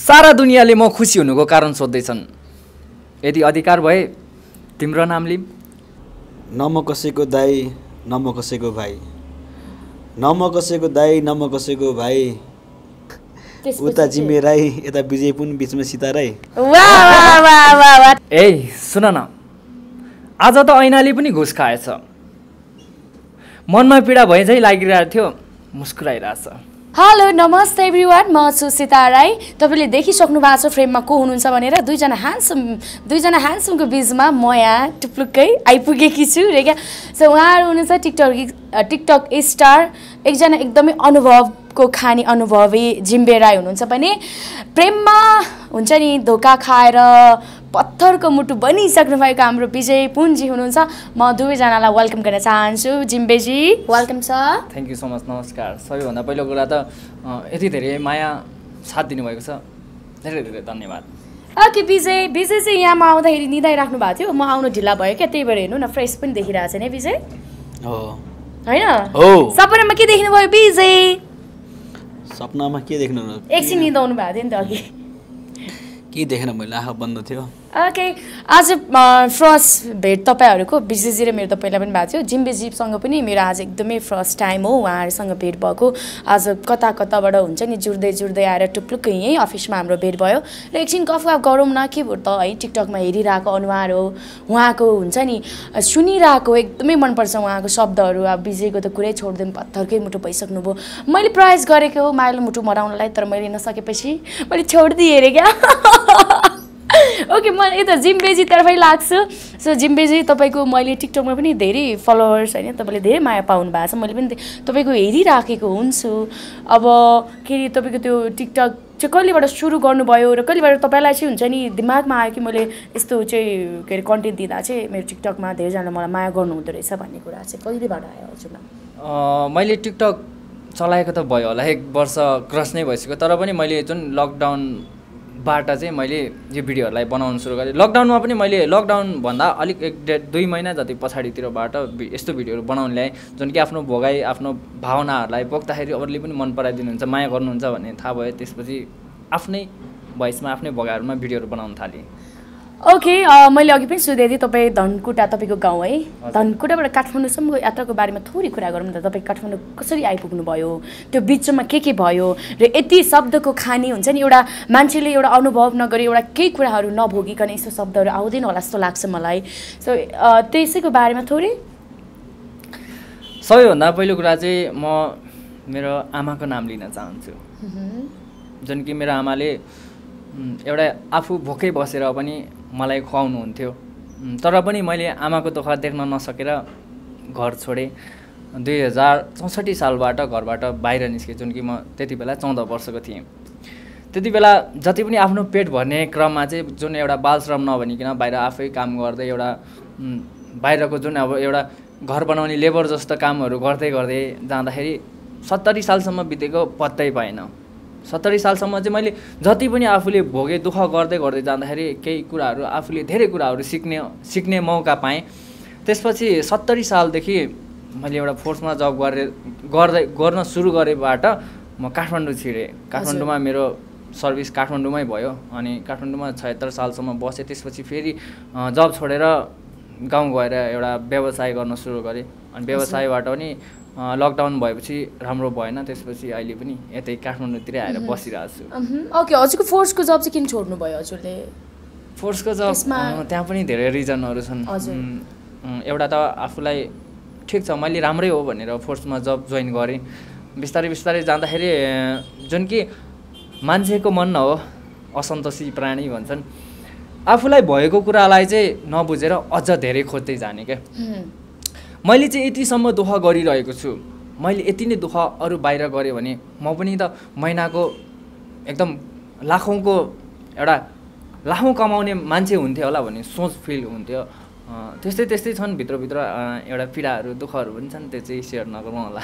सारा दुनियाँले म खुसी हुनुको कारण सोध्दैछन् यदि अधिकार भए तिम्रो नाम लिम न म कसैको दाई न म कसैको भाइ न म कसैको दाई न म कसैको भाइ उता जिम्मे राई यता विजय पुन बिचमा सीता राई ए सुन न आज त ऐनाले पनि घुस खाएछ मनमा पीडा भए चाहिँ लागिरहेको थियो मुस्कुराइरहेछ हेलो नमस्ते एभ्री वान म सीता राई तपाईँले देखिसक्नु भएको छ फ्रेममा को हुनुहुन्छ भनेर दुईजना ह्यान्डसम दुईजना ह्यान्डसमको बिचमा म यहाँ टुप्लुक्कै आइपुगेकी छु रे क्या सो उहाँहरू हुनुहुन्छ टिकटक टिकटक स्टार एकजना एकदमै अनुभवको खाने अनुभवी जिम्बे राई हुनुहुन्छ भने प्रेममा हुन्छ नि धोका खाएर पत्थरको मुटु भएको हाम्रो विजय पुनजी हुनुहुन्छ म दुवैजनालाई वेलकम गर्न चाहन्छु जिम्बेजी वेलकम छ थ्याङ्क यू सो मच नमस्कार सबैभन्दा पहिलो कुरा त यति धेरै माया साथ दिनुभएको छ धेरै धेरै धन्यवाद ओके विजय विजय चाहिँ यहाँमा आउँदाखेरि आउँदाखेरि राख्नु भएको थियो म आउनु ढिला भयो क्या त्यही भएर हेर्नु न फ्रेस पनि देखिरहेको छ नि विजय हो होइन सपनामा के देख्नु भयो विजय सपनामा के देख्नु एकछिन निधाउनु भएको थियो नि त अघि के देखेन मैले आँखा बन्द थियो ओके आज फर्स्ट भेट तपाईँहरूको बिजेजी र मेरो त पहिला पनि भएको थियो जिम्बेजीसँग पनि मेरो आज एकदमै फर्स्ट टाइम हो उहाँहरूसँग भेट भएको आज कता कताबाट हुन्छ नि जुर्दै जुर्दै आएर टुप्लुक्क यहीँ अफिसमा हाम्रो भेट भयो र एकछिन कफ कफ गरौँ न के भयो त है टिकटकमा हेरिरहेको अनुहार हो उहाँको हुन्छ नि सुनिरहेको एकदमै मनपर्छ उहाँको शब्दहरू अब बिजेको त कुरै छोडिदिउँ पत्थरकै मुटु भइसक्नुभयो मैले प्रयास गरेको हो माइलो मुटु मराउनलाई तर मैले नसकेपछि मैले छोडिदिएँ अरे क्या ओके म यता जिम्बेजीतर्फै लाग्छु सो जिम्बेजी तपाईँको मैले टिकटकमा पनि धेरै फलोवर्स होइन तपाईँले धेरै माया पाउनु भएको छ मैले पनि तपाईँको हेरिराखेको हुन्छु अब के अरे तपाईँको त्यो टिकटक चाहिँ कहिलेबाट सुरु गर्नुभयो र कहिलेबाट तपाईँलाई चाहिँ हुन्छ नि दिमागमा आयो कि मैले यस्तो चाहिँ के अरे कन्टेन्ट दिँदा चाहिँ मेरो टिकटकमा धेरैजना मलाई माया गर्नुहुँदो रहेछ भन्ने कुरा चाहिँ कहिलेबाट आयो हजुर मैले टिकटक चलाएको त भयो होला एक वर्ष क्रस नै भइसक्यो तर पनि मैले जुन लकडाउन बाट चाहिँ मैले यो भिडियोहरूलाई बनाउनु सुरु गरेँ लकडाउनमा पनि मैले लकडाउनभन्दा अलिक एक डेढ दुई महिना जति पछाडितिरबाट यस्तो भिडियोहरू बनाउनु ल्याएँ जुन कि आफ्नो भोगाई आफ्नो भावनाहरूलाई बोक्दाखेरि अरूले पनि मन पराइदिनुहुन्छ माया गर्नुहुन्छ भन्ने थाहा भयो त्यसपछि आफ्नै भोइसमा आफ्नै भोगाहरूमा भिडियोहरू बनाउनु थालेँ ओके मैले अघि पनि सोधेको थिएँ तपाईँ धनकुटा तपाईँको गाउँ है धनकुटाबाट काठमाडौँसम्मको यात्राको बारेमा थोरै कुरा गरौँ न त तपाईँ काठमाडौँ कसरी आइपुग्नु भयो त्यो बिचमा के के भयो र यति शब्दको खानी हुन्छ नि एउटा मान्छेले एउटा अनुभव नगरी एउटा केही कुराहरू नभोगिकन यस्तो शब्दहरू आउँदैन होला जस्तो लाग्छ मलाई सो त्यसैको बारेमा थोरै सबैभन्दा पहिलो कुरा चाहिँ म मेरो आमाको नाम लिन चाहन्छु जुन कि मेरो आमाले एउटा आफू भोकै बसेर पनि मलाई खुवाउनुहुन्थ्यो तर पनि मैले आमाको दुःख देख्न नसकेर घर छोडेँ दुई हजार चौसठी सालबाट घरबाट बाहिर निस्केँ जुन कि म त्यति बेला चौध वर्षको थिएँ त्यति बेला जति पनि आफ्नो पेट भर्ने क्रममा चाहिँ जुन एउटा बाल श्रम नभनिकन बाहिर आफै काम गर्दै एउटा बाहिरको जुन अब एउटा घर बनाउने लेबर जस्तो कामहरू गर्दै गर्दै जाँदाखेरि सत्तरी सालसम्म बितेको पत्तै पाएन सत्तरी सालसम्म चाहिँ मैले जति पनि आफूले भोगेँ दुःख गर्दै गर्दै जाँदाखेरि केही कुराहरू आफूले धेरै कुराहरू सिक्ने सिक्ने मौका पाएँ त्यसपछि सत्तरी सालदेखि मैले एउटा फोर्समा जब गरे गर्दै गर्न सुरु गरेबाट म काठमाडौँ छिरेँ काठमाडौँमा मेरो सर्भिस काठमाडौँमै भयो अनि काठमाडौँमा छयत्तर सालसम्म बसेँ त्यसपछि फेरि जब छोडेर गाउँ गएर एउटा व्यवसाय गर्न सुरु गरेँ अनि व्यवसायबाट पनि लकडाउन भएपछि राम्रो भएन त्यसपछि अहिले पनि यतै काठमाडौँतिर आएर बसिरहेको छु ओके हजुरको फोर्सको जब चाहिँ किन छोड्नु भयो हजुरले फोर्सको जब त्यहाँ पनि धेरै रिजनहरू छन् एउटा त आफूलाई ठिक छ मैले राम्रै हो भनेर फोर्समा जब जोइन गरेँ बिस्तारै बिस्तारै जाँदाखेरि जुन कि मान्छेको मन न हो असन्तोषी प्राणी भन्छन् आफूलाई भएको कुरालाई चाहिँ नबुझेर अझ धेरै खोज्दै जाने क्या मैले चाहिँ यतिसम्म दुःख गरिरहेको छु मैले यति नै दुःख अरू बाहिर गरेँ भने म पनि त महिनाको एकदम लाखौँको एउटा लाखौँ कमाउने मान्छे हुन्थ्यो होला भन्ने सोच फिल हुन्थ्यो त्यस्तै त्यस्तै छन् भित्रभित्र एउटा पीडाहरू दुःखहरू पनि छन् त्यो चाहिँ सेयर नगरौँ होला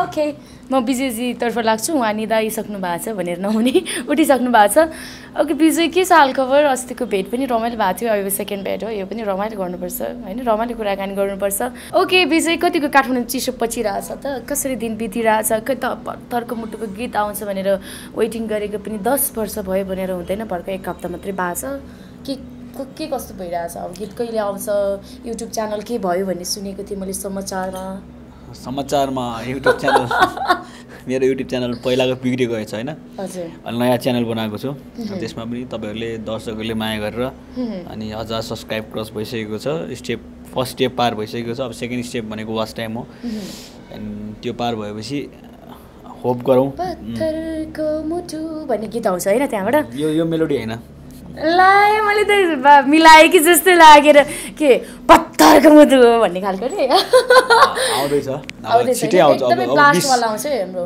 ओके म विजयजीतर्फ लाग्छु उहाँ निदाइसक्नु भएको छ भनेर नहुने उठिसक्नु भएको छ ओके विजय के छ हालखबर अस्तिको भेट पनि रमाइलो भएको थियो अब सेकेन्ड भेट हो यो पनि रमाइलो गर्नुपर्छ होइन रमाइलो कुराकानी गर्नुपर्छ ओके विजय कतिको काठमाडौँ चिसो पचिरहेछ त कसरी दिन बितिरहेछ खै त भर्खरको मुटुको गीत आउँछ भनेर वेटिङ गरेको पनि दस वर्ष भयो भनेर हुँदैन भर्खर एक हप्ता मात्रै भएको छ के के कस्तो छ अब गीत कहिले आउँछ युट्युब च्यानल के भयो भन्ने सुनेको थिएँ मैले समाचारमा समाचारमा युट्युब च्यानल मेरो युट्युब च्यानल पहिलाको बिग्रिएको गएछ होइन अनि नयाँ च्यानल बनाएको छु त्यसमा पनि तपाईँहरूले दर्शकहरूले माया गरेर अनि हजार सब्सक्राइब क्रस भइसकेको छ स्टेप फर्स्ट स्टेप पार भइसकेको छ अब सेकेन्ड स्टेप भनेको वाच टाइम हो अनि त्यो पार भएपछि होप गरौँ भन्ने गीत आउँछ होइन त्यहाँबाट यो यो मेलोडी होइन ला मैले त मिलाएँ कि जस्तै लागेर के पत्तरको मुदु हो भन्ने खालको रे नि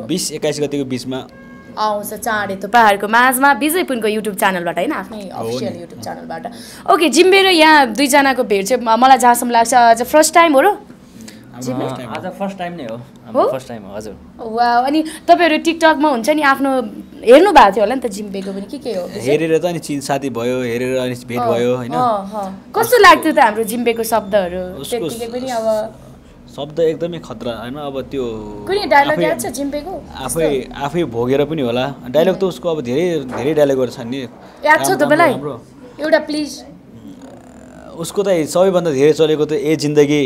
बिस एक्काइस गतिको बिचमा आउँछ चाँडे त पाहाडको माझमा विजयपुनको युट्युब च्यानलबाट होइन आफ्नै अफिसियल युट्युब च्यानलबाट ओके जिम्बे र यहाँ दुईजनाको भेट चाहिँ मलाई जहाँसम्म लाग्छ आज फर्स्ट टाइम हो र आज फर्स्ट टाइम नै हो फर्स्ट टाइम हो हजुर अनि तपाईँहरू टिकटकमा हुन्छ नि आफ्नो हेर्नु भएको थियो होला नि त जिम्पेको पनि के के हो हेरेर त अनि चिन साथी भयो हेरेर अनि भेट भयो होइन कस्तो लाग्थ्यो त हाम्रो जिम्पेको शब्दहरू पनि अब शब्द एकदमै खतरा होइन अब त्यो कुनै छ आफै आफै भोगेर पनि होला डाइलग त उसको अब धेरै धेरै डाइलगहरू छन् नि याद छ तपाईँलाई एउटा प्लिज उसको त सबैभन्दा धेरै चलेको त ए जिन्दगी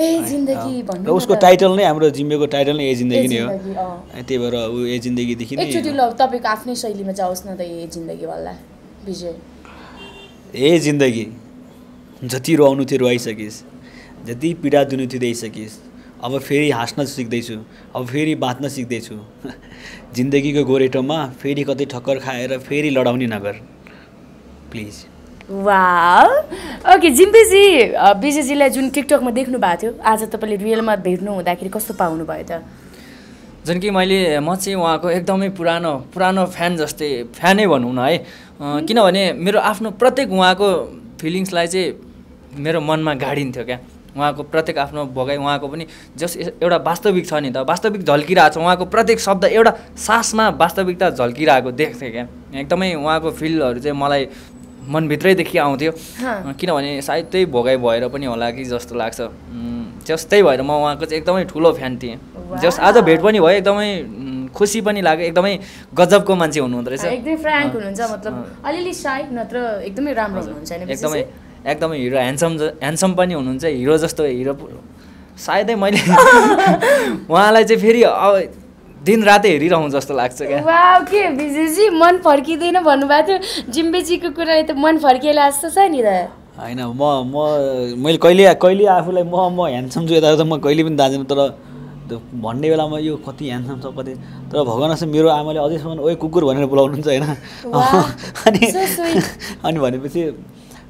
ए जिन्दगी भन्नु उसको टाइटल नै हाम्रो जिम्मेको टाइटल नै ए जिन्दगी नै हो त्यही भएर ऊ ए जिन्दगीदेखि नै एकचोटि ल तपाईँको आफ्नै शैलीमा जाओस् न त ए जिन्दगी विजय ए जिन्दगी जति रुवाउनु थियो रुवाइसकिस् जति पीडा दिनु थियो दिइसकिस् अब फेरि हाँस्न सिक्दैछु अब फेरि बाँच्न सिक्दैछु जिन्दगीको गोरेटोमा फेरि कतै ठक्कर खाएर फेरि लडाउने नगर प्लिज वा ओके जिम्बेजी विजयजीलाई जुन टिकटकमा देख्नु भएको थियो आज तपाईँले रियलमा भेट्नु हुँदाखेरि कस्तो पाउनुभयो त जुन कि मैले म चाहिँ उहाँको एकदमै पुरानो पुरानो फ्यान जस्तै फ्यानै भनौँ न है किनभने मेरो आफ्नो प्रत्येक उहाँको फिलिङ्सलाई चाहिँ मेरो मनमा गाडिन्थ्यो क्या उहाँको प्रत्येक आफ्नो भोगाइ उहाँको पनि जस एउटा वास्तविक छ नि त वास्तविक झल्किरहेको छ उहाँको प्रत्येक शब्द एउटा सासमा वास्तविकता झल्किरहेको देख्थेँ क्या एकदमै उहाँको फिलहरू चाहिँ मलाई मनभित्रैदेखि आउँथ्यो किनभने सायद त्यही भोगाइ भएर पनि होला कि जस्तो लाग्छ जस त्यही भएर म उहाँको चाहिँ एकदमै ठुलो फ्यान थिएँ जस आज भेट पनि भयो एकदमै खुसी पनि लाग्यो एकदमै गजबको मान्छे हुनुहुँदो रहेछ एकदमै फ्रेङ्क हुनुहुन्छ मतलब अलिअलि सायद नत्र एकदमै राम्रो हुनुहुन्छ एकदमै एकदमै हिरो ह्यान्डसम ह्यान्डसम पनि हुनुहुन्छ हिरो जस्तो हिरो सायदै मैले उहाँलाई चाहिँ फेरि दिन रातै हेरिरहँ जस्तो लाग्छ क्या के विजयजी मन फर्किँदैन भन्नुभएको थियो जिम्बेजीको कुराले त मन फर्किएर जस्तो छ नि त होइन म म मैले कहिले कहिले आफूलाई म म ह्यान्डसम छु यता म कहिले पनि दार्जिलिङ तर भन्ने बेलामा यो कति ह्यान्डसम छ कति तर भगवान् चाहिँ मेरो आमाले अझैसम्म ओए कुकुर भनेर बोलाउनुहुन्छ होइन अनि अनि भनेपछि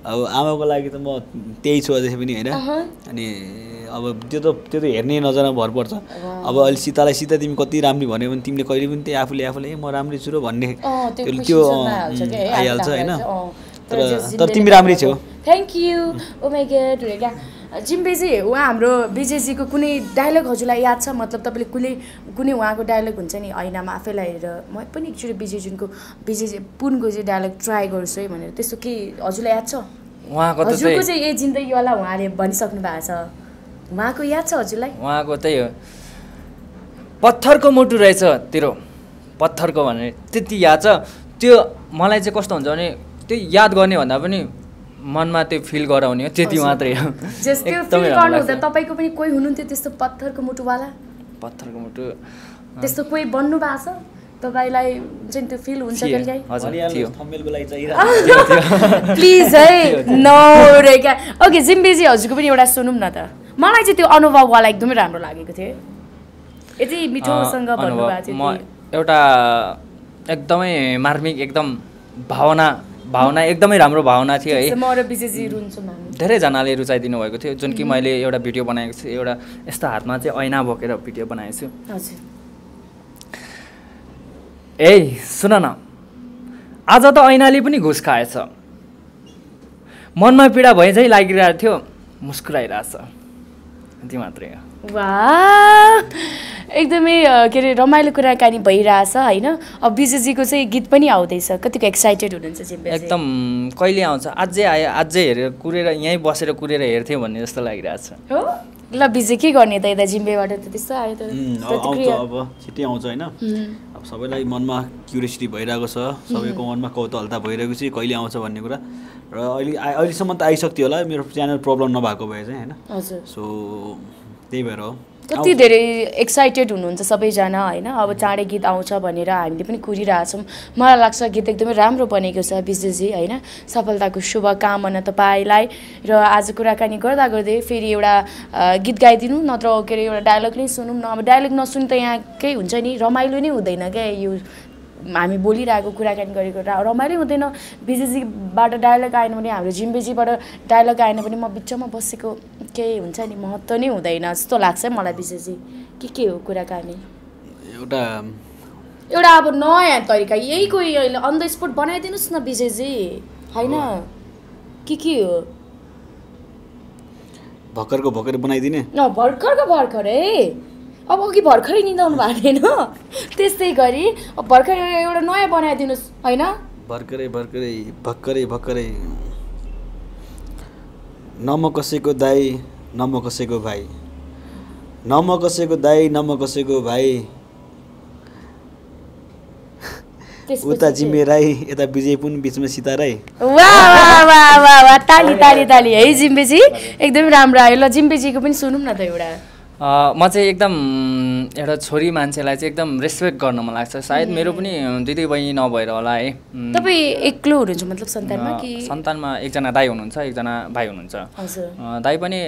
अब आमाको लागि त म त्यही छु अझै पनि होइन अनि अब त्यो त त्यो त हेर्ने नजरमा भर पर्छ अब अहिले सीतालाई सीता तिमी कति राम्री भन्यो भने तिमीले कहिले पनि त्यही आफूले आफूले म राम्री छु र भन्ने त्यो आइहाल्छ होइन तर तर तिमी राम्री छौ थ्याङ्क oh यू जिम्बेजी उहाँ हाम्रो विजयजीको कुनै डायलग हजुरलाई याद छ मतलब तपाईँले कुनै कुनै उहाँको डायलग हुन्छ नि ऐनामा आफैलाई हेरेर म पनि एकचोटि विजयजीको विजयजी पुनको चाहिँ डायलग ट्राई गर्छु है भनेर त्यस्तो केही हजुरलाई याद छ उहाँको चाहिँ ए जिन्दगीवाला उहाँले भनिसक्नु भएको छ उहाँको याद छ हजुरलाई उहाँको त्यही हो पत्थरको मुटु रहेछ तेरो पत्थरको भने त्यति याद छ त्यो मलाई चाहिँ कस्तो हुन्छ भने त्यो याद गर्ने भन्दा पनि मनमा त्यो फिल गराउने हो त्यति मात्रै हो तपाईँको पनि कोही हुनुहुन्थ्यो त्यस्तो पत्थरको मुटुवाला पत्थरको मुटु त्यस्तो कोही बन्नु भएको छ तपाईँलाई चाहिँ त्यो फिल हुन्छ प्लिज है नरे क्या ओके जिम्बेजी हजुरको पनि एउटा सुनौँ न त मलाई चाहिँ त्यो अनुभव वाला एकदमै राम्रो लागेको थियो यति मिठोसँग भन्नुभएको थियो एउटा एकदमै मार्मिक एकदम भावना भावना एकदमै राम्रो भावना थियो है धेरैजनाले रुचाइदिनु भएको थियो जुन कि मैले एउटा भिडियो बनाएको छु एउटा यस्तो हातमा चाहिँ ऐना बोकेर भिडियो बनाएको छु ए सुन न आज त ऐनाले पनि घुस खाएछ मनमा पीडा भए चाहिँ लागिरहेको थियो मुस्कुराइरहेछ त्यति मात्रै हो वा एकदमै के अरे रमाइलो कुराकानी भइरहेछ होइन अब विजयजीको चाहिँ गीत पनि आउँदैछ कतिको एक्साइटेड हुनुहुन्छ एकदम कहिले आउँछ अझै आयो अझै हेरेर कुरेर यहीँ बसेर कुरेर हेर्थ्यो भन्ने जस्तो लागिरहेछ हो ल बिजी के गर्ने त यता जिम्बेबाट त त्यस्तो आयो त अब छिट्टै आउँछ होइन अब सबैलाई मनमा क्युरियोसिटी भइरहेको छ सबैको मनमा कौतहलता भइरहेको छ कहिले आउँछ भन्ने कुरा र अहिले अहिलेसम्म त आइसक्थ्यो होला मेरो च्यानल प्रब्लम नभएको भए चाहिँ होइन सो त्यही भएर हो कति धेरै एक्साइटेड हुनुहुन्छ सबैजना होइन अब चाँडै गीत आउँछ भनेर हामीले पनि कुरिरहेछौँ मलाई लाग्छ गीत एकदमै राम्रो बनेको छ विशेषजी होइन सफलताको शुभकामना तपाईँलाई र आज कुराकानी गर्दा गर्दै फेरि एउटा गीत गाइदिनु नत्र के अरे एउटा डायलग नै सुनौँ न अब डायलग नसुन त यहाँकै हुन्छ नि रमाइलो नै हुँदैन क्या यो हामी बोलिरहेको कुराकानी गरेको रमाइलो हुँदैन बिजेजीबाट डायलग आएन भने हाम्रो जिम्बेजीबाट डायलग आएन भने म बिचमा बसेको केही हुन्छ नि महत्त्व नै हुँदैन जस्तो लाग्छ मलाई बिजेजी के के हो कुराकानी एउटा एउटा अब नयाँ तरिका यही कोही अहिले अन द स्पोट बनाइदिनुहोस् न विजयजी होइन के के हो भर्खरको भर्खर बनाइदिने भर्खरको भर्खर है अब अघि भर्खरै निदाउनु भएको थिएन त्यस्तै गरी अब भर्खरै एउटा नयाँ बनाइदिनुहोस् होइन भर्खरै भर्खरै भर्खरै भर्खरै म कसैको दाई म कसैको भाइ म कसैको दाई म कसैको भाइ उता जिम्मे राई यता विजय पुन बिचमा सीता राई वाह ताली ताली ताली है जिम्बेजी एकदम राम्रो आयो ल जिम्बेजीको पनि सुनौँ न त एउटा म चाहिँ एकदम एउटा छोरी मान्छेलाई चाहिँ एकदम रेस्पेक्ट गर्न मन लाग्छ सायद मेरो पनि दिदी बहिनी नभएर होला है तपाईँ एक्लो हुनुहुन्छ मतलब सन्तानमा कि सन्तानमा एकजना दाई हुनुहुन्छ एकजना भाइ हुनुहुन्छ दाई पनि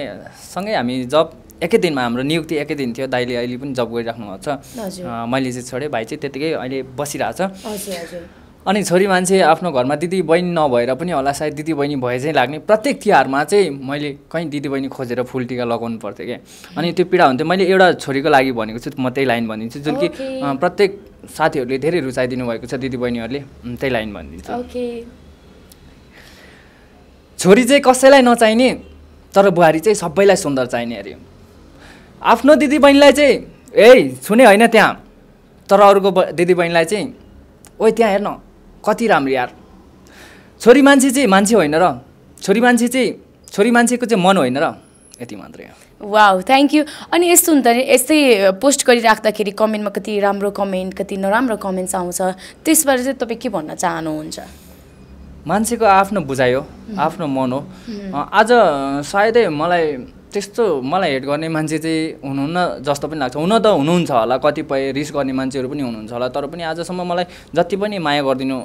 सँगै हामी जब एकै दिनमा हाम्रो नियुक्ति एकै दिन थियो दाईले अहिले पनि जब गरिराख्नु भएको छ मैले चाहिँ छोडेँ भाइ चाहिँ त्यतिकै अहिले बसिरहेको छ अनि छोरी मान्छे आफ्नो घरमा दिदी बहिनी नभएर पनि होला सायद दिदी बहिनी भए चाहिँ लाग्ने प्रत्येक तिहारमा चाहिँ मैले कहीँ दिदी बहिनी खोजेर फुल टिका लगाउनु पर्थ्यो क्या अनि त्यो पीडा हुन्थ्यो मैले एउटा छोरीको लागि भनेको छु म त्यही लाइन भनिदिन्छु जुन कि प्रत्येक साथीहरूले धेरै रुचाइदिनु भएको छ दिदी बहिनीहरूले त्यही लाइन भनिदिन्छु छोरी चाहिँ कसैलाई नचाहिने तर बुहारी चाहिँ सबैलाई सुन्दर चाहिने अरे आफ्नो दिदी बहिनीलाई चाहिँ ए छुने होइन त्यहाँ तर अरूको दिदी बहिनीलाई चाहिँ ओ त्यहाँ हेर्न कति राम्रो यार छोरी मान्छे चाहिँ मान्छे होइन र छोरी मान्छे चाहिँ छोरी मान्छेको चाहिँ मन होइन र यति मात्रै हो थ्याङ्क यू अनि यस्तो हुन्छ नि यस्तै पोस्ट गरिराख्दाखेरि कमेन्टमा कति राम्रो कमेन्ट कति नराम्रो कमेन्ट्स आउँछ त्यसबारे चाहिँ तपाईँ के भन्न चाहनुहुन्छ मान्छेको आफ्नो बुझाइ हो आफ्नो मन हो आज सायदै मलाई त्यस्तो मलाई हेट गर्ने मान्छे चाहिँ हुनुहुन्न जस्तो पनि लाग्छ हुन त हुनुहुन्छ होला कतिपय रिस गर्ने मान्छेहरू पनि हुनुहुन्छ होला तर पनि आजसम्म मलाई जति पनि माया गरिदिनु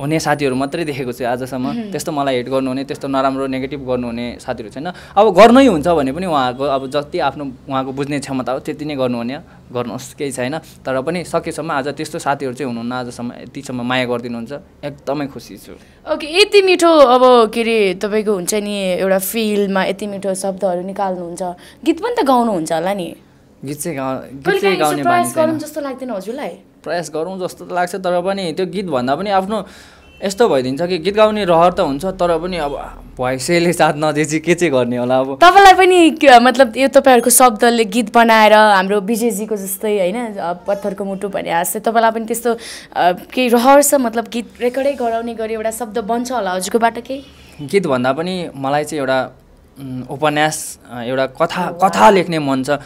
हुने साथीहरू मात्रै देखेको छु आजसम्म त्यस्तो मलाई हेट गर्नुहुने त्यस्तो नराम्रो नेगेटिभ गर्नुहुने साथीहरू छैन अब गर्नै हुन्छ भने पनि उहाँको अब जति आफ्नो उहाँको बुझ्ने क्षमता हो त्यति नै गर्नुहुने गर्नुहोस् केही छैन तर पनि सकेसम्म आज त्यस्तो साथीहरू चाहिँ हुनुहुन्न आजसम्म यतिसम्म माया गरिदिनुहुन्छ एकदमै खुसी छु ओके यति मिठो अब के अरे तपाईँको हुन्छ नि एउटा फिल्डमा यति मिठो शब्दहरू निकाल्नुहुन्छ गीत पनि त गाउनुहुन्छ होला नि गीत चाहिँ गाउने जस्तो लाग्दैन हजुरलाई प्रयास गरौँ जस्तो त लाग्छ तर पनि त्यो गीत भन्दा पनि आफ्नो यस्तो भइदिन्छ कि गीत गाउने रहर त हुन्छ तर पनि अब भोइसैले साथ नदेजी के चाहिँ गर्ने होला अब तपाईँलाई पनि मतलब यो तपाईँहरूको शब्दले गीत बनाएर हाम्रो विजयजीको जस्तै होइन पत्थरको मुटु भने जस्तै तपाईँलाई पनि त्यस्तो केही रहर छ मतलब गीत रेकर्डै गराउने गरी एउटा शब्द बन्छ होला हजुरकोबाट केही गीतभन्दा पनि मलाई चाहिँ एउटा उपन्यास एउटा कथा कथा लेख्ने मन छ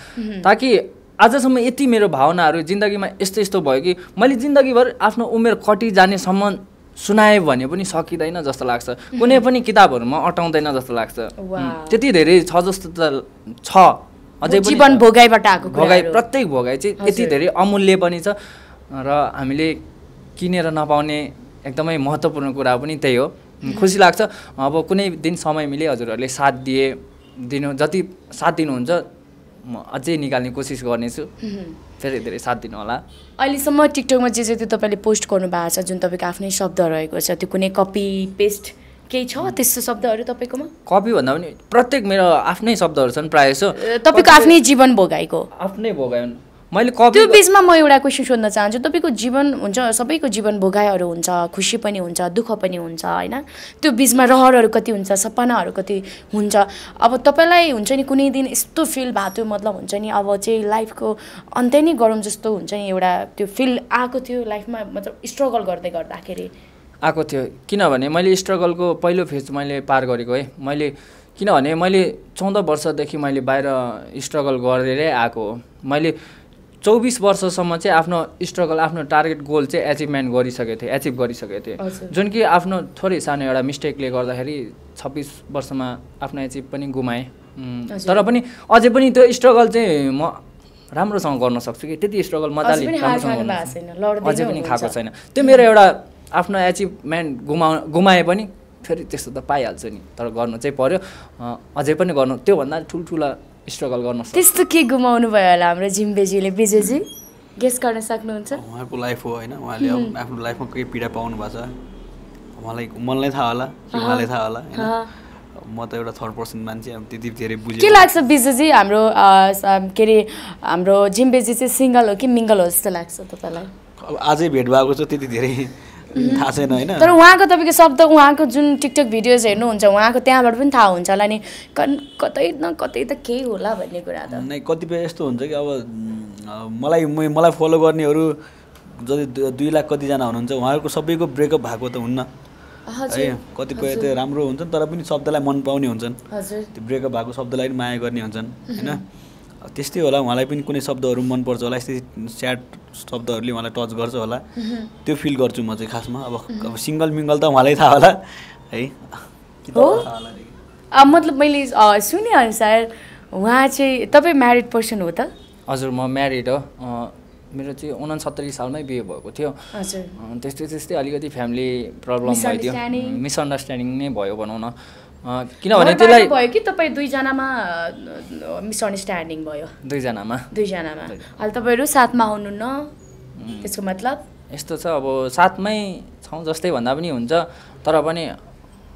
ताकि आजसम्म यति मेरो भावनाहरू जिन्दगीमा यस्तो यस्तो भयो कि मैले जिन्दगीभर आफ्नो उमेर कटिजानेसम्म सुनाएँ भने पनि सकिँदैन जस्तो लाग्छ कुनै पनि किताबहरूमा अटाउँदैन जस्तो लाग्छ त्यति धेरै छ जस्तो त छ अझै जीवन भोगाइबाट आएको भोगाइ प्रत्येक भोगाइ चाहिँ यति धेरै अमूल्य पनि छ र हामीले किनेर नपाउने एकदमै महत्त्वपूर्ण कुरा पनि त्यही हो खुसी लाग्छ अब कुनै दिन समय मिले हजुरहरूले साथ दिए दिनु जति साथ दिनुहुन्छ म अझै निकाल्ने कोसिस गर्नेछु धेरै धेरै साथ दिनु दिनुहोला अहिलेसम्म टिकटकमा जे जे त्यो तपाईँले पोस्ट गर्नु भएको छ जुन तपाईँको आफ्नै शब्द रहेको छ त्यो कुनै कपी पेस्ट केही छ त्यस्तो शब्दहरू तपाईँकोमा कपी भन्दा पनि प्रत्येक मेरो आफ्नै शब्दहरू छन् प्रायः जसो तपाईँको आफ्नै जीवन भोगाएको आफ्नै भोगायो मैले त्यो बिचमा म एउटा क्वेसन सोध्न चाहन्छु तपाईँको जीवन हुन्छ सबैको जीवन भोगाइहरू हुन्छ खुसी पनि हुन्छ दुःख पनि हुन्छ होइन त्यो बिचमा रहरहरू कति हुन्छ सपनाहरू कति हुन्छ अब तपाईँलाई हुन्छ नि कुनै दिन यस्तो फिल भएको थियो मतलब हुन्छ नि अब चाहिँ लाइफको अन्त्य नै गरौँ जस्तो हुन्छ नि एउटा त्यो फिल आएको थियो लाइफमा मतलब स्ट्रगल गर्दै गर्दाखेरि आएको थियो किनभने मैले स्ट्रगलको पहिलो फेज मैले पार गरेको है मैले किनभने मैले चौध वर्षदेखि मैले बाहिर स्ट्रगल गरेरै आएको हो मैले चौबिस वर्षसम्म चाहिँ आफ्नो स्ट्रगल आफ्नो टार्गेट गोल चाहिँ एचिभमेन्ट गरिसकेको थिएँ एचिभ गरिसकेको थिएँ जुन कि आफ्नो थोरै सानो एउटा मिस्टेकले गर्दाखेरि छब्बिस वर्षमा आफ्नो एचिभ पनि गुमाएँ तर पनि अझै पनि त्यो स्ट्रगल चाहिँ म राम्रोसँग गर्न सक्छु कि त्यति स्ट्रगल मजाले राम्रोसँग अझै पनि खाएको छैन त्यो मेरो एउटा आफ्नो एचिभमेन्ट गुमा गुमाए पनि फेरि त्यस्तो त पाइहाल्छु नि तर गर्नु चाहिँ पऱ्यो अझै पनि गर्नु त्योभन्दा ठुल्ठुला स्ट्रगल गर्न त्यस्तो के गुमाउनु भयो होला हाम्रो जिम्बेजीले विजयजी गेस गर्न सक्नुहुन्छ उहाँको लाइफ हो होइन उहाँले आफ्नो लाइफमा के पीडा पाउनु भएको छ उहाँलाई मनलाई थाहा होला उहाँलाई थाहा होला म त एउटा थर्ड पर्सन मान्छे अब त्यति धेरै बुझेँ के लाग्छ विजयजी हाम्रो के अरे हाम्रो जिम्बेजी चाहिँ सिङ्गल हो कि मिङ्गल हो जस्तो लाग्छ तपाईँलाई अब आजै भेट भएको छ त्यति धेरै थाहा छैन होइन तर उहाँको तपाईँको शब्द उहाँको जुन टिकटक भिडियोज हेर्नुहुन्छ उहाँको त्यहाँबाट पनि थाहा हुन्छ होला नि कतै न कतै त केही होला भन्ने कुरा त नै कतिपय यस्तो हुन्छ कि अब मलाई मलाई फलो गर्नेहरू जति दुई लाख कतिजना हुनुहुन्छ उहाँहरूको सबैको ब्रेकअप भएको त हुन्न है कतिपय त राम्रो हुन्छन् तर पनि शब्दलाई मन पाउने हुन्छन् त्यो ब्रेकअप भएको शब्दलाई पनि माया गर्ने हुन्छन् होइन त्यस्तै होला उहाँलाई पनि कुनै शब्दहरू मनपर्छ होला यस्तै स्याड शब्दहरूले उहाँलाई टच गर्छ होला त्यो फिल गर्छु म चाहिँ खासमा अब अब सिङ्गल मिङ्गल त उहाँलाई थाहा होला है अब मतलब मैले अनुसार उहाँ चाहिँ तपाईँ म्यारिड पर्सन हो त हजुर म म्यारिड हो मेरो चाहिँ उनासत्तरी सालमै बिहे भएको थियो त्यस्तै त्यस्तै अलिकति फ्यामिली प्रब्लम भइदियो मिसअन्डरस्ट्यान्डिङ नै भयो भनौँ न किनभने त्यसलाई भयो कि तपाईँ दुईजनामा मिसअन्डरस्ट्यान्डिङ भयो दुईजनामा दुईजनामा अहिले तपाईँहरू साथमा आउनुहुन्न त्यसको मतलब यस्तो छ अब साथमै छौँ जस्तै भन्दा पनि हुन्छ तर पनि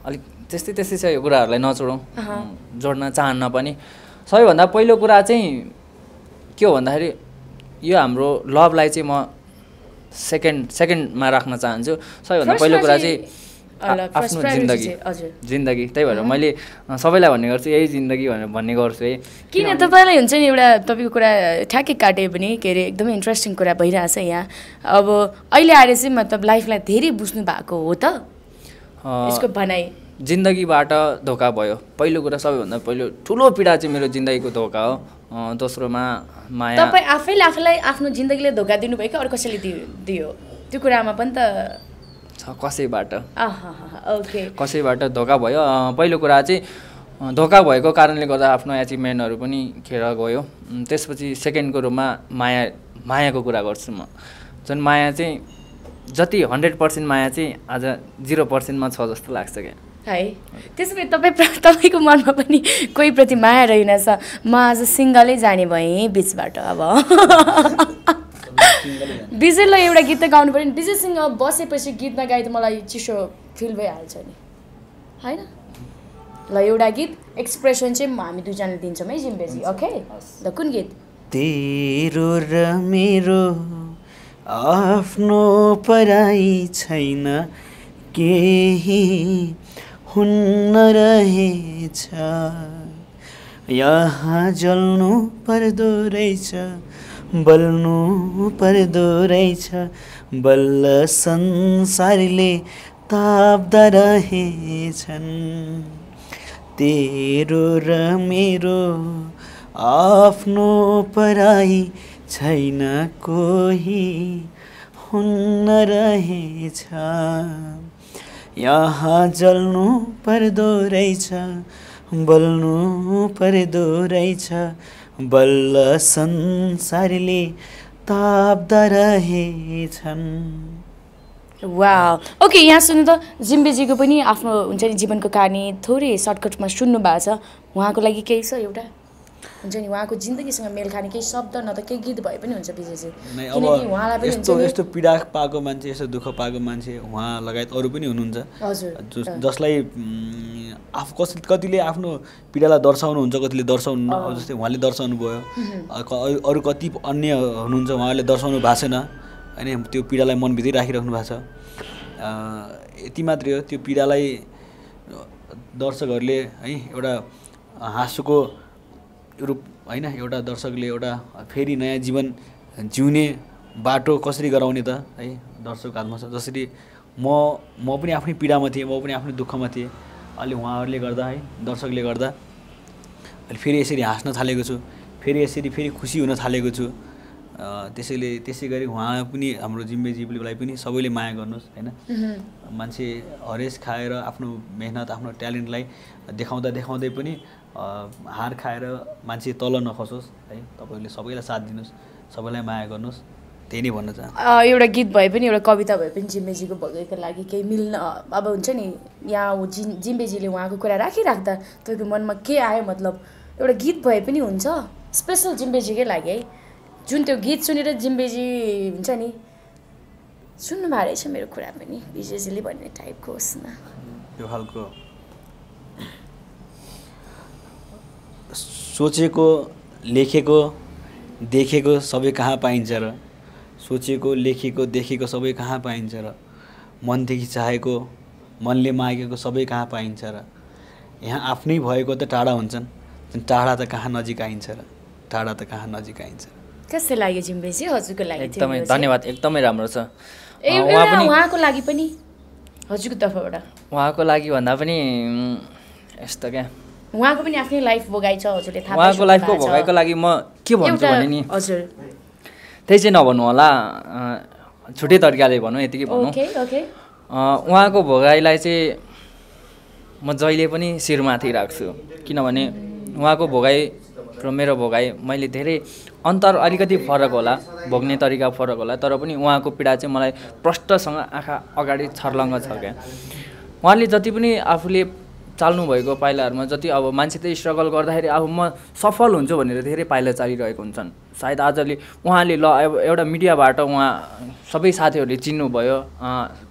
अलिक त्यस्तै त्यस्तै छ यो कुराहरूलाई नचोडौँ जोड्न चाहन्न पनि सबैभन्दा पहिलो कुरा चाहिँ के हो भन्दाखेरि यो हाम्रो लभलाई चाहिँ म सेकेन्ड सेकेन्डमा राख्न चाहन्छु सबैभन्दा पहिलो कुरा चाहिँ आफ्नो जिन्दगी जिन्दगी त्यही भएर मैले सबैलाई भन्ने गर्छु यही जिन्दगी भनेर भन्ने गर्छु है किन तपाईँलाई हुन्छ नि एउटा तपाईँको कुरा ठ्याक्कै काटे पनि के अरे एकदमै इन्ट्रेस्टिङ कुरा भइरहेछ यहाँ अब अहिले आएर चाहिँ मतलब लाइफलाई धेरै बुझ्नु भएको हो त यसको भनाइ जिन्दगीबाट धोका भयो पहिलो कुरा सबैभन्दा पहिलो ठुलो पीडा चाहिँ मेरो जिन्दगीको धोका हो दोस्रोमा माया तपाईँ आफैले आफूलाई आफ्नो जिन्दगीले धोका दिनुभयो कि अरू कसैले दियो त्यो कुरामा पनि त कसैबाट ओके कसैबाट धोका भयो पहिलो कुरा चाहिँ धोका भएको कारणले गर्दा आफ्नो एचिभमेन्टहरू पनि खेर गयो त्यसपछि सेकेन्डको रूपमा माया मायाको कुरा गर्छु म जुन माया चाहिँ जति हन्ड्रेड पर्सेन्ट माया चाहिँ आज जिरो पर्सेन्टमा छ जस्तो लाग्छ क्या है त्यसो भए तपाईँ तपाईँको मनमा पनि कोही प्रति माया रहेनछ म आज सिङ्गलै जाने भएँ बिचबाट अब विजयलाई एउटा गीत त गाउनु पऱ्यो नि विजयसँग बसेपछि गीतमा नगाए त मलाई चिसो फिल भइहाल्छ नि होइन ल एउटा गीत एक्सप्रेसन चाहिँ हामी दुईजनाले दिन्छौँ है जिम्बेजी ओके ल कुन गीत तेरो र मेरो आफ्नो पराई छैन केही हुन्न रहेछ यहाँ जल्नु पर्दो रहेछ बल्नु पर्दो रहेछ बल्ल संसारले ताप्दा रहेछन् तेरो र मेरो आफ्नो पराई छैन कोही हुन्न रहेछ यहाँ जल्नु पर्दो रहेछ बोल्नु पर्दो रहेछ बल्ल संसारले ताप्दा रहेछन् वा ओके यहाँ सुन्नु त जिम्बेजीको पनि आफ्नो हुन्छ नि जीवनको कहानी थोरै सर्टकटमा सुन्नु भएको छ उहाँको लागि केही छ एउटा हुन्छ नि उहाँको जिन्दगीसँग मेल खाने केही शब्द न त केही गीत भए पनि हुन्छ विजयजी उहाँलाई यस्तो यस्तो पीडा पाएको मान्छे यस्तो दुःख पाएको मान्छे उहाँ लगायत अरू पनि हुनुहुन्छ हजुर जसलाई आफू कस कतिले आफ्नो पीडालाई दर्शाउनुहुन्छ कतिले दर्शाउनु जस्तै उहाँले दर्शाउनु भयो अरू कति अन्य हुनुहुन्छ उहाँले दर्शाउनु भएको छैन होइन त्यो पीडालाई मनभित्रै राखिराख्नु भएको छ यति मात्रै हो त्यो पीडालाई दर्शकहरूले है एउटा हाँसोको रूप होइन एउटा दर्शकले एउटा फेरि नयाँ जीवन जिउने बाटो कसरी गराउने त है दर्शक हातमा छ जसरी म म पनि आफ्नै पीडामा थिएँ म पनि आफ्नै दुःखमा थिएँ अहिले उहाँहरूले गर्दा है दर्शकले गर्दा अहिले फेरि यसरी हाँस्न थालेको छु फेरि यसरी फेरि खुसी हुन थालेको छु त्यसैले त्यसै गरी उहाँ पनि हाम्रो जिम्मेजीलाई पनि सबैले माया गर्नुहोस् होइन मान्छे हरेस खाएर आफ्नो मेहनत आफ्नो ट्यालेन्टलाई देखाउँदा देखाउँदै पनि हार खाएर मान्छे तल नखसोस् है तपाईँहरूले सबैलाई साथ दिनुहोस् सबैलाई माया गर्नुहोस् त्यही भन्न चाहन्छु एउटा गीत भए पनि एउटा कविता भए पनि जिम्बेजीको भगैको लागि केही मिल्न अब हुन्छ नि यहाँ जिम् जिम्बेजीले उहाँको कुरा राखिराख्दा तपाईँको मनमा के आयो मतलब एउटा गीत भए पनि हुन्छ स्पेसल जिम्बेजीकै लागि है जुन त्यो गीत सुनेर जिम्बेजी हुन्छ नि सुन्नुभएको रहेछ मेरो कुरा पनि विजेजीले भन्ने टाइपको होस् न त्यो खालको सोचेको लेखेको देखेको सबै कहाँ पाइन्छ र सोचेको लेखेको देखेको सबै कहाँ पाइन्छ र मनदेखि चाहेको मनले मागेको सबै कहाँ पाइन्छ र यहाँ आफ्नै भएको त टाढा हुन्छन् टाढा त कहाँ नजिक आइन्छ र टाढा त कहाँ नजिक आइन्छ कस्तो लाग्यो जिम्बेजी हजुरको लागि एकदमै धन्यवाद एकदमै राम्रो छ उहाँको लागि पनि हजुरको तर्फबाट उहाँको लागि भन्दा पनि यस्तो क्या उहाँको पनि आफ्नै लाइफ भोगाइ छ हजुरले थाहा उहाँको लाइफको भोगाइको लागि म के भन्छु भने नि हजुर त्यही चाहिँ नभन्नु होला छुट्टै तरिकाले भनौँ यतिकै भनौँ उहाँको भोगाइलाई चाहिँ म जहिले पनि शिरमाथि राख्छु किनभने उहाँको भोगाई र मेरो भोगाई मैले धेरै अन्तर अलिकति फरक होला भोग्ने तरिका फरक होला तर पनि उहाँको पीडा चाहिँ मलाई प्रष्टसँग आँखा अगाडि छर्लङ्ग छ क्या उहाँले जति पनि आफूले चाल्नुभएको पाइलाहरूमा जति अब मान्छे चाहिँ स्ट्रगल गर्दाखेरि अब म सफल हुन्छु भनेर धेरै पाइला चालिरहेको हुन्छन् सायद आजले उहाँले ल एउटा मिडियाबाट उहाँ सबै साथीहरूले चिन्नुभयो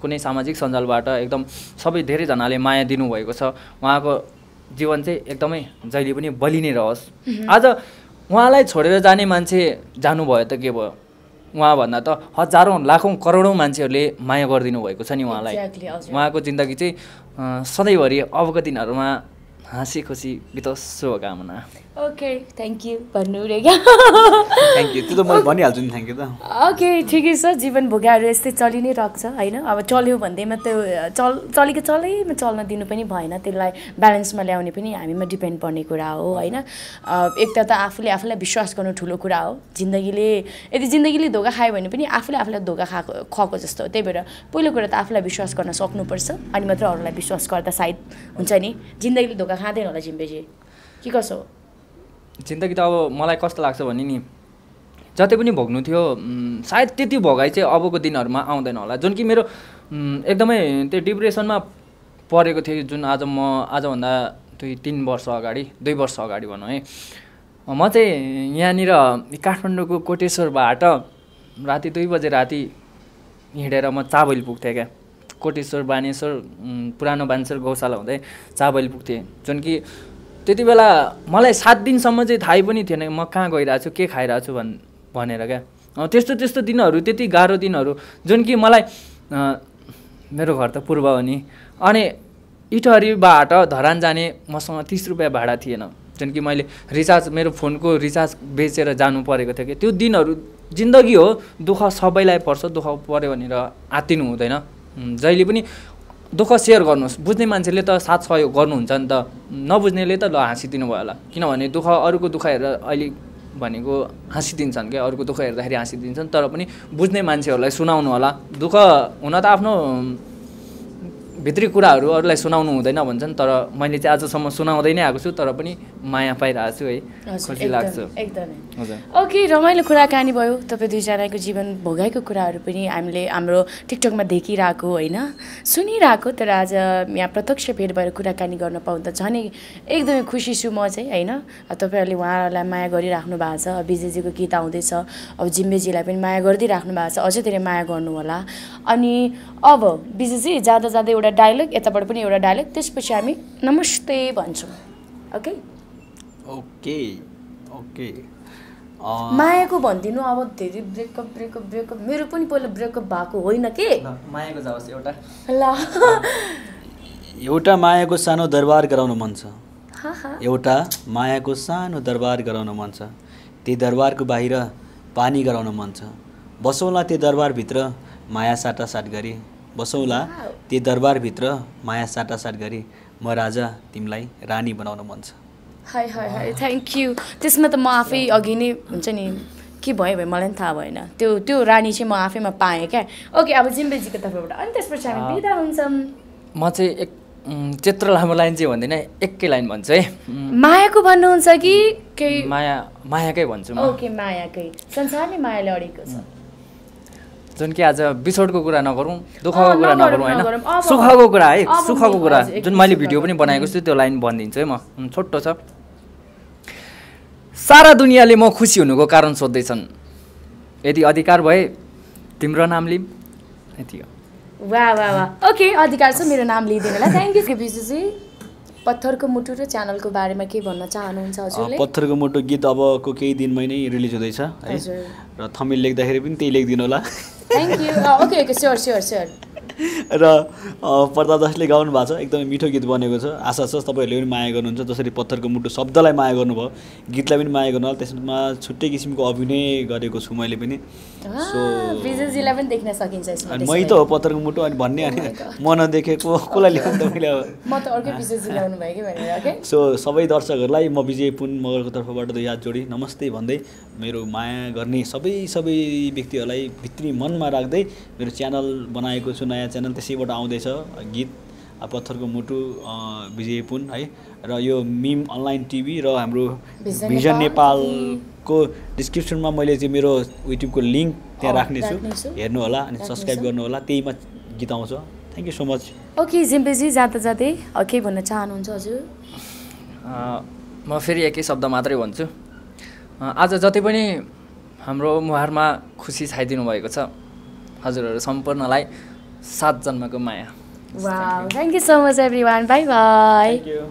कुनै सामाजिक सञ्जालबाट एकदम सबै धेरैजनाले माया दिनुभएको छ उहाँको जीवन चाहिँ एकदमै जहिले पनि बलि नै रहोस् आज उहाँलाई छोडेर जाने मान्छे जानुभयो त के भयो उहाँभन्दा त हजारौँ लाखौँ करोडौँ मान्छेहरूले माया गरिदिनु भएको छ नि उहाँलाई उहाँको जिन्दगी चाहिँ सधैँभरि अवगतिनहरूमा हाँसी खुसी बितोस् शुभकामना ओके थ्याङ्क यू भन्नु रे क्या थ्याङ्क यू त्यो त मैले भनिहाल्छु नि थ्याङ्क यू त ओके ठिकै छ जीवन भोगाहरू यस्तै चलि नै रहेको छ होइन अब चल्यो भन्दैमा त्यो चल चलेको चलैमा चल्न दिनु पनि भएन त्यसलाई ब्यालेन्समा ल्याउने पनि हामीमा डिपेन्ड पर्ने कुरा हो होइन एक त आफूले आफूलाई विश्वास गर्नु ठुलो कुरा हो जिन्दगीले यदि जिन्दगीले धोका खायो भने पनि आफूले आफूलाई धोका खाएको खुवाएको जस्तो हो त्यही भएर पहिलो कुरा त आफूलाई विश्वास गर्न सक्नुपर्छ अनि मात्र अरूलाई विश्वास गर्दा सायद हुन्छ नि जिन्दगीले धोका खाँदैन होला जिम्बेजी के कसो हो जिन्दगी त अब मलाई कस्तो लाग्छ भने नि जति पनि भोग्नु थियो सायद त्यति भोगाइ चाहिँ अबको दिनहरूमा आउँदैन होला जुन कि मेरो एकदमै त्यो डिप्रेसनमा परेको थियो जुन आज म आजभन्दा दुई तिन वर्ष अगाडि दुई वर्ष अगाडि भनौँ है म चाहिँ यहाँनिर काठमाडौँको कोटेश्वरबाट राति दुई बजे राति हिँडेर म चाबैल पुग्थेँ क्या कोटेश्वर बानेश्वर पुरानो बानेश्वर गौशाला हुँदै चाबैल पुग्थेँ जुन कि त्यति बेला मलाई सात दिनसम्म चाहिँ थाहै पनि थिएन म कहाँ गइरहेको छु के खाइरहेको छु भन् भनेर क्या त्यस्तो त्यस्तो दिनहरू त्यति गाह्रो दिनहरू जुन कि मलाई मेरो घर त पूर्व हो नि अनि इटहरीबाट धरान जाने मसँग तिस रुपियाँ भाडा थिएन जुन कि मैले रिचार्ज मेरो फोनको रिचार्ज बेचेर जानु परेको थियो कि त्यो दिनहरू जिन्दगी हो दुःख सबैलाई पर्छ दुःख पऱ्यो भनेर आत्तिनु हुँदैन जहिले पनि दुःख सेयर गर्नुहोस् बुझ्ने मान्छेले त साथ सहयोग गर्नुहुन्छ नि त नबुझ्नेले त ल हाँसिदिनु भयो होला किनभने दुःख अरूको दुःख हेरेर अहिले भनेको हाँसिदिन्छन् क्या अरूको दुःख हेर्दाखेरि हाँसिदिन्छन् तर पनि बुझ्ने मान्छेहरूलाई सुनाउनु होला दुःख हुन त आफ्नो भित्री कुराहरू अरूलाई सुनाउनु हुँदैन भन्छन् तर मैले चाहिँ आजसम्म सुनाउँदै नै आएको छु तर पनि माया पाइरहेको छु है खुसी लाग्छ एकदमै ओके रमाइलो कुराकानी भयो तपाईँ दुईजनाको जीवन भोगाएको कुराहरू पनि हामीले हाम्रो टिकटकमा देखिरहेको होइन सुनिरहेको तर आज यहाँ प्रत्यक्ष भेट भएर कुराकानी गर्न पाउँदा झनै एकदमै खुसी छु म चाहिँ होइन तपाईँहरूले उहाँहरूलाई माया गरिराख्नु भएको छ विजयजीको गीत आउँदैछ अब जिम्बेजीलाई पनि माया गरिदिइराख्नु भएको छ अझै धेरै माया गर्नु होला अनि अब विजयजी जाँदा जाँदै एउटा डायलग यताबाट पनि एउटा डायलग त्यसपछि हामी नमस्ते भन्छौँ ओके ओके ओके मायाको भनिदिनु अब धेरै ब्रेकअप ब्रेकअप ब्रेकअप मेरो पनि पहिला ब्रेकअप भएको होइन के मायाको जाओस् एउटा ल एउटा मायाको सानो दरबार गराउनु मन छ एउटा मायाको सानो दरबार गराउन मन छ त्यही दरबारको बाहिर पानी गराउन मन छ बसौँला त्यो दरबारभित्र माया साटासाट गरी बसौँला त्यो दरबारभित्र माया साटासाट गरी म राजा तिमीलाई रानी बनाउन मन छ hi hi hi thank you त्यसमा त म आफै अघि नै हुन्छ नि के भयो भयो मलाई पनि थाहा भएन त्यो त्यो रानी चाहिँ म आफैमा पाएँ क्या ओके अब जिम्बेजीको तर्फबाट अनि त्यसपछि हामी बिदा हुन्छौँ म चाहिँ एक त्यत्रो लामो लाइन चाहिँ भन्दिनँ एकै लाइन भन्छु है मायाको भन्नुहुन्छ कि केही माया मायाकै भन्छु ओके मायाकै संसार नै मायाले अडेको छ जुन कि आज बिछोडको कुरा नगरौँ दुःखको कुरा नगरौँ होइन सुखको कुरा है सुखको कुरा जुन मैले भिडियो पनि बनाएको छु त्यो लाइन भनिदिन्छु है म छोटो छ सारा दुनियाँले म खुसी हुनुको कारण सोध्दैछन् यदि अधिकार भए तिम्रो नाम लिम यति हो वा वा वा ओके अधिकार छ मेरो नाम लिइदिनुलाई थ्याङ्क यू विशुजी पत्थरको मुटु र च्यानलको बारेमा के भन्न चाहनुहुन्छ हजुरले पत्थरको मुटु गीत अबको केही दिनमै नै रिलिज हुँदैछ है र थमिल लेख्दाखेरि पनि त्यही लेखिदिनु होला thank you okay okay sure sure sure र प्रताप दासले गाउनु भएको छ एकदमै मिठो गीत बनेको छ आशा छ तपाईँहरूले पनि माया गर्नुहुन्छ जसरी पत्थरको मुटु शब्दलाई माया गर्नुभयो गीतलाई पनि माया गर्नु त्यसमा छुट्टै किसिमको अभिनय गरेको छु मैले पनि सो पनि देख्न सकिन्छ मै त हो पत्थरको मुटु अनि भन्ने oh अनि म नदेखेको कसलाई मैले सो सबै दर्शकहरूलाई म विजय पुन मगरको तर्फबाट याद जोडी नमस्ते भन्दै मेरो माया गर्ने सबै सबै व्यक्तिहरूलाई भित्री मनमा राख्दै मेरो च्यानल बनाएको छु नयाँ नयाँ च्यानल त्यसैबाट आउँदैछ गीत पत्थरको मुटु विजय पुन है र यो मिम अनलाइन टिभी र हाम्रो भिजन नेपालको डिस्क्रिप्सनमा मैले चाहिँ मेरो युट्युबको लिङ्क त्यहाँ राख्नेछु हेर्नु होला अनि सब्सक्राइब गर्नु होला त्यहीमा गीत आउँछ thank you so much okay जिम्पेजी जाँदा जाँदै के भन्न चाहनुहुन्छ हजुर म फेरि एकै शब्द मात्रै भन्छु आज जति पनि हाम्रो मुहारमा खुसी छाइदिनु भएको छ हजुरहरू सम्पूर्णलाई सात जन्मको माया thank you so much everyone bye by